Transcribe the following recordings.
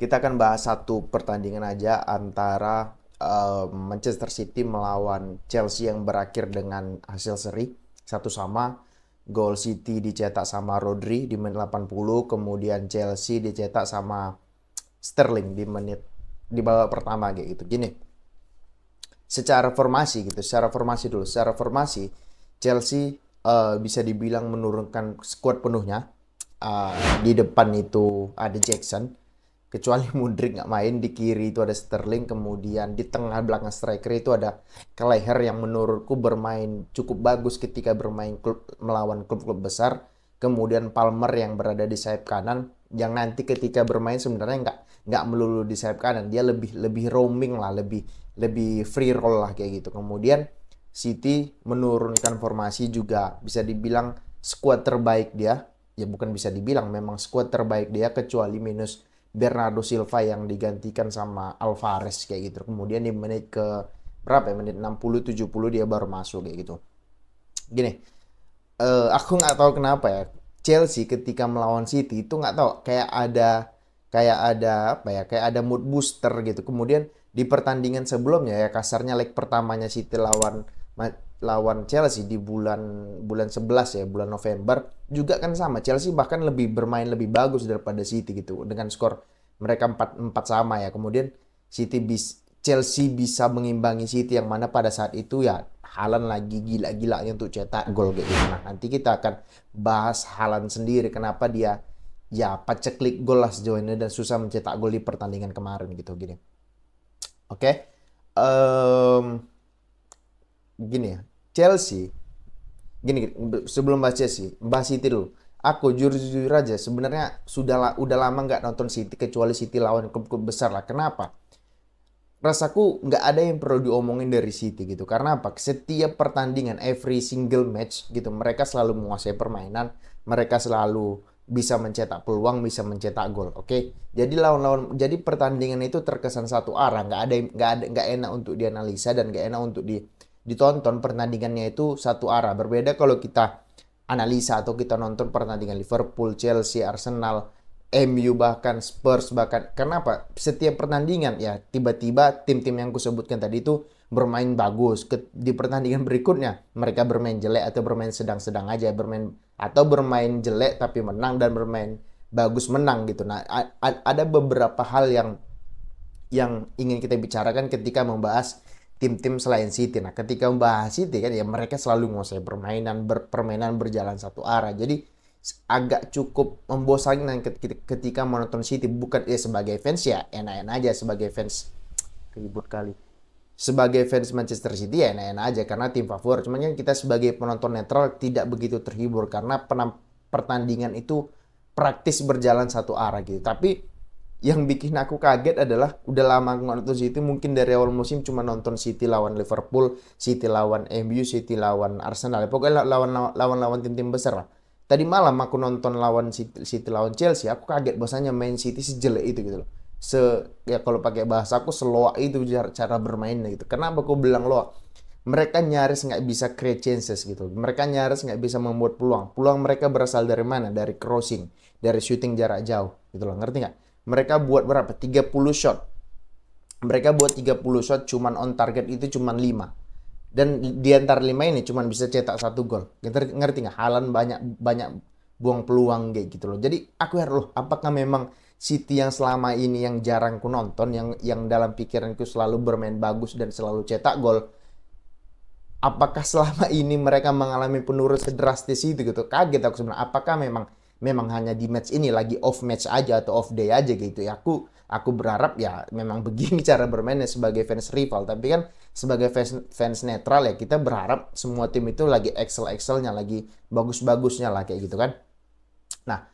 Kita akan bahas satu pertandingan aja antara uh, Manchester City melawan Chelsea yang berakhir dengan hasil seri satu sama. Gol City dicetak sama Rodri di menit 80, kemudian Chelsea dicetak sama Sterling di menit di babak pertama kayak gitu. Gini. Secara formasi gitu, secara formasi dulu. Secara formasi Chelsea uh, bisa dibilang menurunkan skuad penuhnya. Uh, di depan itu ada Jackson, kecuali Mudrik nggak main di kiri itu ada Sterling kemudian di tengah belakang striker itu ada Keleher yang menurutku bermain cukup bagus ketika bermain klub melawan klub-klub besar kemudian Palmer yang berada di sayap kanan yang nanti ketika bermain sebenarnya nggak nggak melulu di sayap kanan dia lebih lebih roaming lah lebih lebih free roll lah kayak gitu kemudian City menurunkan formasi juga bisa dibilang skuad terbaik dia ya bukan bisa dibilang memang skuad terbaik dia kecuali minus Bernardo Silva yang digantikan sama Alvarez kayak gitu. Kemudian di menit ke berapa ya? Menit 60 70 dia baru masuk kayak gitu. Gini. Uh, aku nggak tahu kenapa ya. Chelsea ketika melawan City itu nggak tahu kayak ada kayak ada apa ya? Kayak ada mood booster gitu. Kemudian di pertandingan sebelumnya ya kasarnya leg pertamanya City lawan lawan Chelsea di bulan bulan 11 ya, bulan November juga kan sama. Chelsea bahkan lebih bermain lebih bagus daripada City gitu dengan skor mereka 4 4 sama ya. Kemudian City bis, Chelsea bisa mengimbangi City yang mana pada saat itu ya Halan lagi gila-gilanya untuk cetak gol gitu. Nah, nanti kita akan bahas Halan sendiri kenapa dia ya paceklik gol lah sejauh ini dan susah mencetak gol di pertandingan kemarin gitu gini. Oke. Okay. Um, gini ya, Chelsea gini, gini sebelum bahas Chelsea bahas City dulu aku jujur-jujur aja sebenarnya sudah udah lama nggak nonton City kecuali City lawan klub-klub besar lah kenapa rasaku nggak ada yang perlu diomongin dari City gitu. Karena apa? Setiap pertandingan, every single match gitu, mereka selalu menguasai permainan, mereka selalu bisa mencetak peluang, bisa mencetak gol. Oke, okay? jadi lawan-lawan, jadi pertandingan itu terkesan satu arah, nggak ada nggak ada nggak enak untuk dianalisa dan nggak enak untuk di ditonton pertandingannya itu satu arah. Berbeda kalau kita analisa atau kita nonton pertandingan Liverpool, Chelsea, Arsenal, MU bahkan Spurs bahkan kenapa setiap pertandingan ya tiba-tiba tim-tim yang kusebutkan tadi itu bermain bagus di pertandingan berikutnya mereka bermain jelek atau bermain sedang-sedang aja bermain atau bermain jelek tapi menang dan bermain bagus menang gitu nah ada beberapa hal yang yang ingin kita bicarakan ketika membahas tim-tim selain City. Nah, ketika membahas City kan ya mereka selalu menguasai permainan, ber, permainan berjalan satu arah. Jadi agak cukup membosankan ketika menonton City bukan ya sebagai fans ya enak-enak aja sebagai fans ribut kali sebagai fans Manchester City ya enak-enak aja karena tim favorit cuman kan kita sebagai penonton netral tidak begitu terhibur karena pertandingan itu praktis berjalan satu arah gitu tapi yang bikin aku kaget adalah udah lama aku nonton City mungkin dari awal musim cuma nonton City lawan Liverpool, City lawan MU, City lawan Arsenal. Pokoknya lawan lawan lawan tim-tim besar lah. Tadi malam aku nonton lawan City, City lawan Chelsea, aku kaget bahasanya main City sejelek itu gitu loh. Se ya kalau pakai bahasa aku seloak itu cara, bermainnya gitu. Kenapa aku bilang loh? Mereka nyaris nggak bisa create chances gitu. Mereka nyaris nggak bisa membuat peluang. Peluang mereka berasal dari mana? Dari crossing, dari shooting jarak jauh gitu loh. Ngerti nggak? mereka buat berapa? 30 shot. Mereka buat 30 shot cuman on target itu cuman 5. Dan di antara 5 ini cuman bisa cetak satu gol. Kita ngerti nggak? Halan banyak banyak buang peluang kayak gitu loh. Jadi aku heran loh, apakah memang City yang selama ini yang jarang ku nonton, yang yang dalam pikiranku selalu bermain bagus dan selalu cetak gol, apakah selama ini mereka mengalami penurunan sedrastis itu gitu? Kaget aku sebenarnya. Apakah memang memang hanya di match ini lagi off match aja atau off day aja gitu ya aku aku berharap ya memang begini cara bermainnya sebagai fans rival tapi kan sebagai fans, fans netral ya kita berharap semua tim itu lagi excel excelnya lagi bagus bagusnya lah kayak gitu kan nah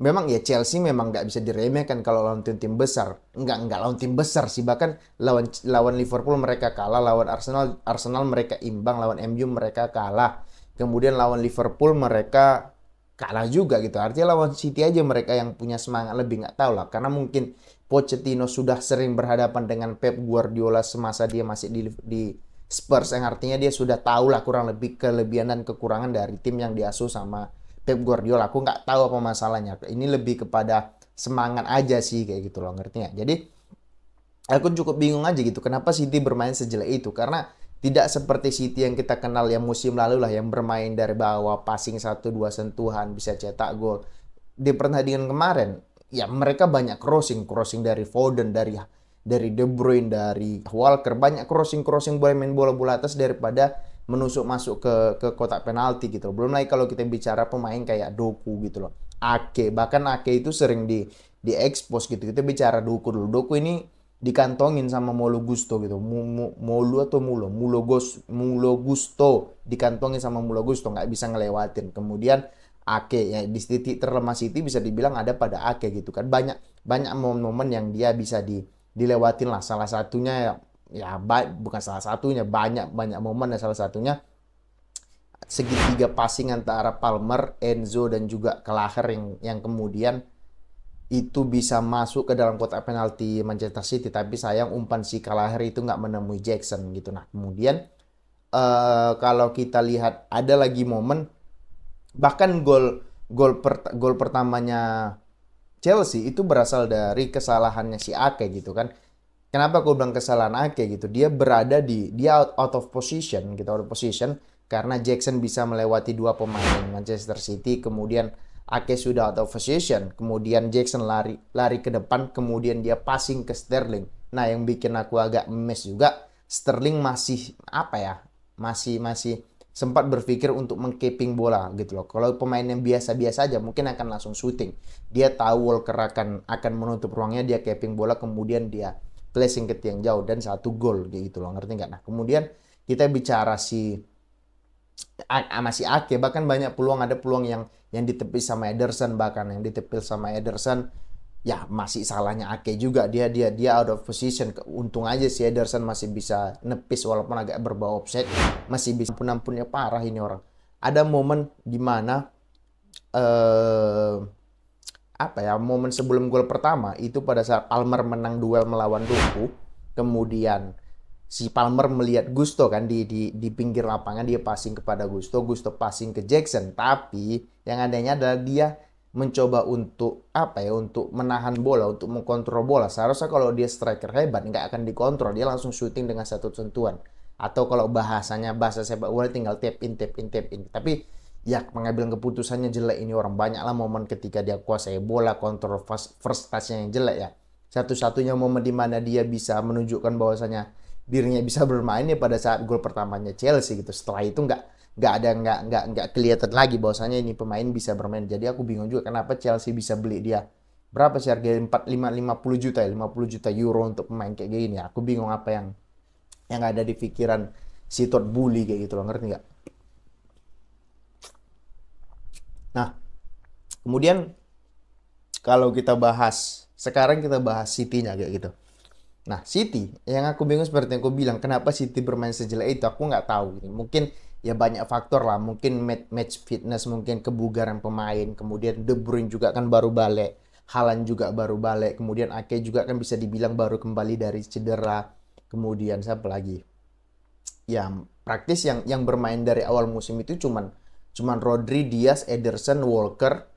memang ya Chelsea memang nggak bisa diremehkan kalau lawan tim tim besar nggak nggak lawan tim besar sih bahkan lawan lawan Liverpool mereka kalah lawan Arsenal Arsenal mereka imbang lawan MU mereka kalah kemudian lawan Liverpool mereka kalah juga gitu. Artinya lawan City aja mereka yang punya semangat lebih nggak tahu lah. Karena mungkin Pochettino sudah sering berhadapan dengan Pep Guardiola semasa dia masih di, di Spurs yang artinya dia sudah tahu lah kurang lebih kelebihan dan kekurangan dari tim yang diasuh sama Pep Guardiola. Aku nggak tahu apa masalahnya. Ini lebih kepada semangat aja sih kayak gitu loh ngerti ya? Jadi aku cukup bingung aja gitu kenapa City bermain sejelek itu karena tidak seperti City yang kita kenal yang musim lalu lah yang bermain dari bawah, passing satu dua sentuhan bisa cetak gol. Di pertandingan kemarin, ya mereka banyak crossing, crossing dari Foden, dari dari De Bruyne, dari Walker, banyak crossing-crossing boleh main bola-bola atas daripada menusuk masuk ke ke kotak penalti gitu Belum lagi kalau kita bicara pemain kayak Doku gitu loh. Ake, bahkan Ake itu sering di di expose gitu. Kita bicara Doku dulu. Doku ini dikantongin sama Molo Gusto gitu. Molo atau Mulo, Mulo, Gos, Mulo Gusto dikantongin sama Mulo Gusto nggak bisa ngelewatin. Kemudian Ake ya di titik terlemah City bisa dibilang ada pada Ake gitu kan. Banyak banyak momen-momen yang dia bisa di dilewatin lah. Salah satunya ya, ya bukan salah satunya, banyak banyak momen ya salah satunya segitiga passing antara Palmer, Enzo dan juga Kelaher yang yang kemudian itu bisa masuk ke dalam kotak penalti Manchester City tapi sayang umpan si Kalahari itu nggak menemui Jackson gitu nah kemudian uh, kalau kita lihat ada lagi momen bahkan gol gol per, gol pertamanya Chelsea itu berasal dari kesalahannya si Ake gitu kan kenapa aku bilang kesalahan Ake gitu dia berada di dia out, out of position gitu out of position karena Jackson bisa melewati dua pemain Manchester City kemudian ake sudah atau position. kemudian Jackson lari lari ke depan, kemudian dia passing ke Sterling. Nah, yang bikin aku agak miss juga Sterling masih apa ya? Masih masih sempat berpikir untuk mengkeping bola gitu loh. Kalau pemain yang biasa-biasa aja mungkin akan langsung shooting. Dia tahu Walker akan akan menutup ruangnya, dia keping bola kemudian dia placing ke tiang jauh dan satu gol gitu loh. Ngerti nggak? Nah, kemudian kita bicara si masih Ake bahkan banyak peluang ada peluang yang yang ditepis sama Ederson bahkan yang ditepil sama Ederson ya masih salahnya Ake juga dia dia dia out of position untung aja si Ederson masih bisa nepis walaupun agak berbau offset masih bisa pun ampunnya parah ini orang ada momen dimana eh apa ya momen sebelum gol pertama itu pada saat Almer menang duel melawan Duku kemudian si Palmer melihat Gusto kan di di di pinggir lapangan dia passing kepada Gusto, Gusto passing ke Jackson, tapi yang adanya adalah dia mencoba untuk apa ya untuk menahan bola, untuk mengkontrol bola. Seharusnya kalau dia striker hebat nggak akan dikontrol, dia langsung syuting dengan satu sentuhan. Atau kalau bahasanya bahasa sepak bola tinggal tap in tap in tap in. Tapi ya mengambil keputusannya jelek ini orang banyaklah momen ketika dia kuasai bola kontrol first, first touchnya yang jelek ya. Satu-satunya momen dimana dia bisa menunjukkan bahwasanya dirinya bisa bermain ya pada saat gol pertamanya Chelsea gitu. Setelah itu nggak nggak ada nggak nggak nggak kelihatan lagi bahwasanya ini pemain bisa bermain. Jadi aku bingung juga kenapa Chelsea bisa beli dia berapa sih harga 4 5 50 juta ya 50 juta euro untuk pemain kayak gini ya. Aku bingung apa yang yang ada di pikiran si Todd Bully kayak gitu loh ngerti nggak? Nah, kemudian kalau kita bahas sekarang kita bahas City-nya kayak gitu. Nah, City yang aku bingung seperti yang aku bilang, kenapa City bermain sejelek itu aku nggak tahu. Gitu. Mungkin ya banyak faktor lah, mungkin match fitness, mungkin kebugaran pemain, kemudian De Bruyne juga kan baru balik, Halan juga baru balik, kemudian Ake juga kan bisa dibilang baru kembali dari cedera. Kemudian siapa lagi? Ya, praktis yang yang bermain dari awal musim itu cuman cuman Rodri, Diaz, Ederson, Walker,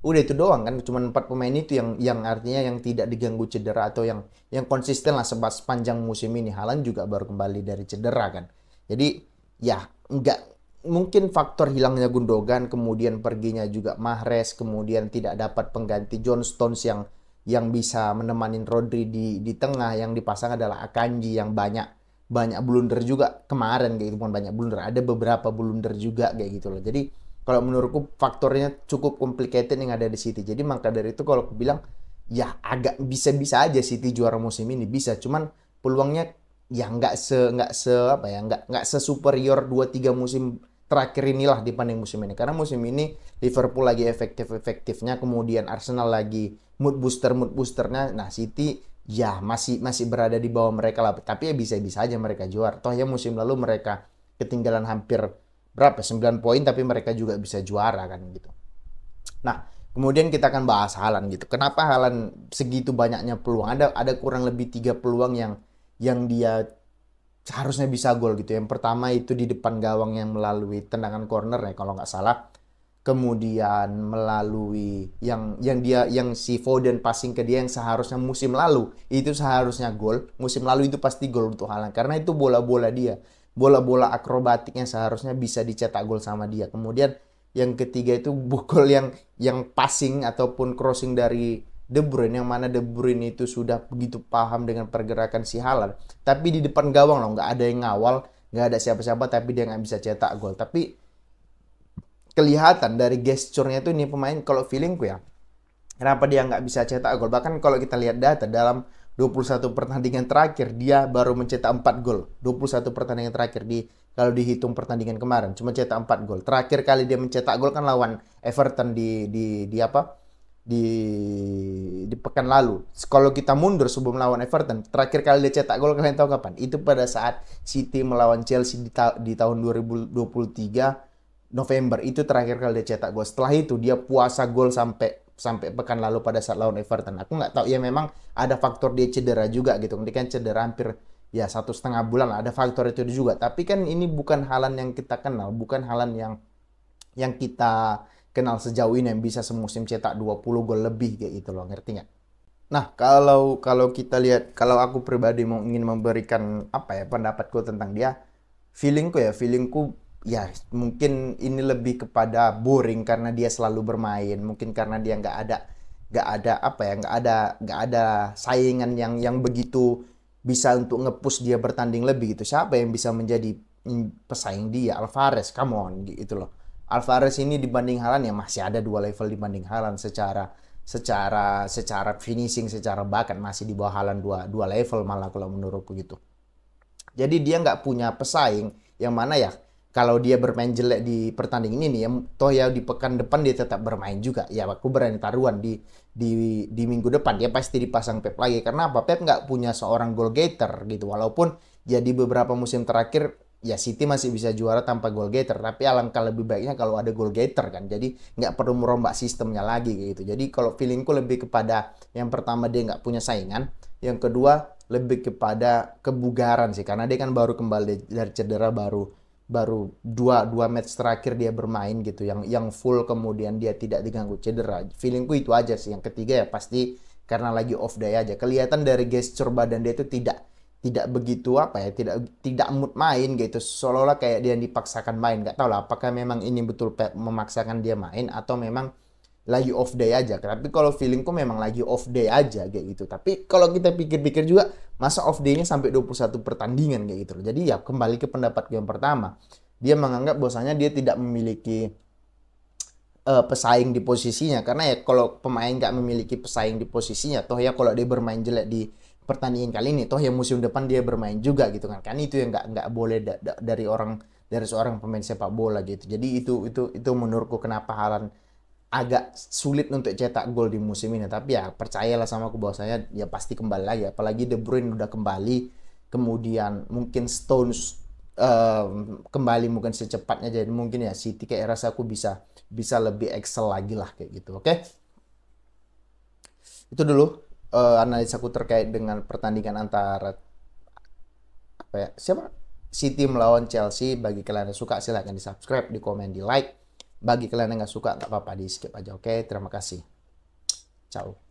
udah itu doang kan cuma empat pemain itu yang yang artinya yang tidak diganggu cedera atau yang yang konsisten lah sepanjang musim ini Halan juga baru kembali dari cedera kan jadi ya enggak mungkin faktor hilangnya Gundogan kemudian perginya juga Mahrez kemudian tidak dapat pengganti John Stones yang yang bisa menemani Rodri di di tengah yang dipasang adalah Akanji yang banyak banyak blunder juga kemarin kayak gitu bukan banyak blunder ada beberapa blunder juga kayak gitu loh jadi kalau menurutku faktornya cukup complicated yang ada di City. Jadi maka dari itu kalau aku bilang ya agak bisa-bisa aja City juara musim ini bisa. Cuman peluangnya ya nggak se nggak se apa ya nggak nggak sesuperior dua tiga musim terakhir inilah dibanding musim ini karena musim ini Liverpool lagi efektif efektifnya kemudian Arsenal lagi mood booster mood boosternya nah City ya masih masih berada di bawah mereka lah tapi ya bisa bisa aja mereka juara toh ya musim lalu mereka ketinggalan hampir berapa 9 poin tapi mereka juga bisa juara kan gitu. Nah, kemudian kita akan bahas Halan gitu. Kenapa Halan segitu banyaknya peluang? Ada ada kurang lebih tiga peluang yang yang dia seharusnya bisa gol gitu. Yang pertama itu di depan gawang yang melalui tendangan corner ya kalau nggak salah. Kemudian melalui yang yang dia yang si Foden passing ke dia yang seharusnya musim lalu itu seharusnya gol. Musim lalu itu pasti gol untuk Halan karena itu bola-bola dia bola-bola akrobatiknya seharusnya bisa dicetak gol sama dia. Kemudian yang ketiga itu gol yang yang passing ataupun crossing dari De Bruyne yang mana De Bruyne itu sudah begitu paham dengan pergerakan si Halan. Tapi di depan gawang loh nggak ada yang ngawal, nggak ada siapa-siapa tapi dia nggak bisa cetak gol. Tapi kelihatan dari gesturnya itu ini pemain kalau feelingku ya. Kenapa dia nggak bisa cetak gol? Bahkan kalau kita lihat data dalam 21 pertandingan terakhir dia baru mencetak 4 gol. 21 pertandingan terakhir di kalau dihitung pertandingan kemarin cuma cetak 4 gol. Terakhir kali dia mencetak gol kan lawan Everton di di di apa? di di pekan lalu. Kalau kita mundur sebelum lawan Everton, terakhir kali dia cetak gol kalian tahu kapan? Itu pada saat City melawan Chelsea di, ta di tahun 2023 November. Itu terakhir kali dia cetak gol. Setelah itu dia puasa gol sampai sampai pekan lalu pada saat lawan Everton. Aku nggak tahu ya memang ada faktor dia cedera juga gitu. Dia kan cedera hampir ya satu setengah bulan ada faktor itu juga. Tapi kan ini bukan halan yang kita kenal, bukan halan yang yang kita kenal sejauh ini yang bisa semusim cetak 20 gol lebih kayak gitu loh, ngerti nggak? Nah, kalau kalau kita lihat kalau aku pribadi mau ingin memberikan apa ya pendapatku tentang dia, feelingku ya, feelingku ya mungkin ini lebih kepada boring karena dia selalu bermain mungkin karena dia nggak ada nggak ada apa ya nggak ada nggak ada saingan yang yang begitu bisa untuk ngepus dia bertanding lebih gitu siapa yang bisa menjadi pesaing dia Alvarez come on gitu loh Alvarez ini dibanding Halan ya masih ada dua level dibanding Halan secara secara secara finishing secara bahkan masih di bawah Halan dua dua level malah kalau menurutku gitu jadi dia nggak punya pesaing yang mana ya kalau dia bermain jelek di pertandingan ini ya toh ya di pekan depan dia tetap bermain juga ya aku berani taruhan di di di minggu depan dia pasti dipasang Pep lagi karena apa Pep nggak punya seorang goal getter gitu walaupun jadi ya, beberapa musim terakhir ya City masih bisa juara tanpa goal getter tapi alangkah lebih baiknya kalau ada goal getter kan jadi nggak perlu merombak sistemnya lagi gitu jadi kalau feelingku lebih kepada yang pertama dia nggak punya saingan yang kedua lebih kepada kebugaran sih karena dia kan baru kembali dari cedera baru baru dua dua match terakhir dia bermain gitu yang yang full kemudian dia tidak diganggu cedera feelingku itu aja sih yang ketiga ya pasti karena lagi off day aja kelihatan dari gesture badan dia itu tidak tidak begitu apa ya tidak tidak mood main gitu seolah-olah kayak dia dipaksakan main nggak tahu lah apakah memang ini betul memaksakan dia main atau memang lagi off day aja. Tapi kalau feelingku memang lagi off day aja kayak gitu. Tapi kalau kita pikir-pikir juga masa off day-nya sampai 21 pertandingan kayak gitu. Jadi ya kembali ke pendapat yang pertama. Dia menganggap bahwasanya dia tidak memiliki uh, pesaing di posisinya karena ya kalau pemain nggak memiliki pesaing di posisinya toh ya kalau dia bermain jelek di pertandingan kali ini toh ya musim depan dia bermain juga gitu kan. Kan itu yang nggak nggak boleh da da dari orang dari seorang pemain sepak bola gitu. Jadi itu itu itu menurutku kenapa Halan agak sulit untuk cetak gol di musim ini tapi ya percayalah sama aku bahwasanya ya pasti kembali lagi apalagi De Bruyne udah kembali kemudian mungkin Stones uh, kembali mungkin secepatnya jadi mungkin ya City kayak rasa aku bisa bisa lebih excel lagi lah kayak gitu oke okay? itu dulu uh, aku terkait dengan pertandingan antara apa ya siapa City melawan Chelsea bagi kalian yang suka silahkan di subscribe di komen di like bagi kalian yang nggak suka, nggak apa-apa, di skip aja. Oke, terima kasih. Ciao.